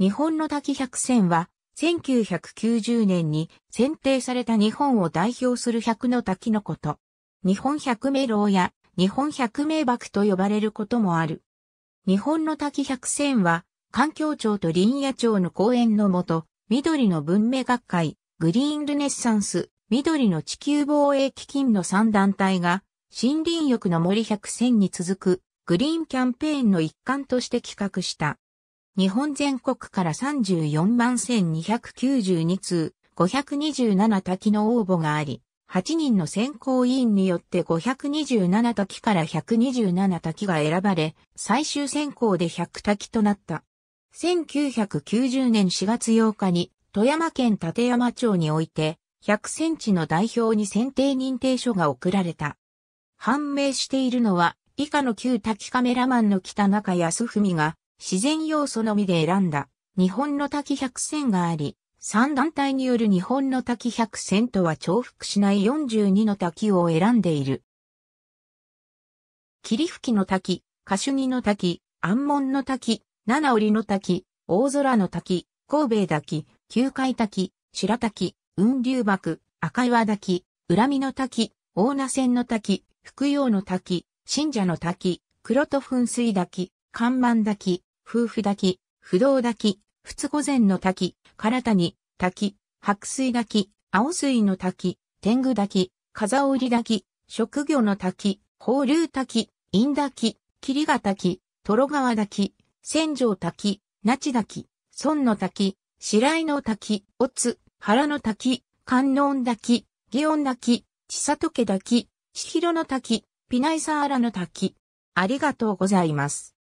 日本の滝百選は、1990年に選定された日本を代表する百の滝のこと。日本百名楼や日本百名瀑と呼ばれることもある。日本の滝百選は、環境庁と林野庁の公園のもと、緑の文明学会、グリーンルネッサンス、緑の地球防衛基金の3団体が、森林浴の森百選に続く、グリーンキャンペーンの一環として企画した。日本全国から34万1292通、527滝の応募があり、8人の選考委員によって527滝から127滝が選ばれ、最終選考で100滝となった。1990年4月8日に、富山県立山町において、100センチの代表に選定認定書が送られた。判明しているのは、以下の旧滝カメラマンの北中康文が、自然要素のみで選んだ日本の滝百選があり、三団体による日本の滝百選とは重複しない42の滝を選んでいる。霧吹きの滝、カシュニの滝、安門の滝、七折の滝、大空の滝、神戸滝、九海滝、白滝、雲竜幕、赤岩滝、恨みの滝、大名線の滝、福陽の滝、信者の滝、黒戸噴水滝、看板滝、夫婦滝、不動滝、仏御前の滝、唐谷、滝、白水滝、青水の滝、天狗滝、風織滝、職業の滝、法流滝、陰滝、霧ヶ滝、ト川滝、千条滝、那智滝、孫の滝、白井の滝、オツ、原の滝、観音滝、祇園滝、千里家滝、千尋の滝、ピナイサーラの滝。ありがとうございます。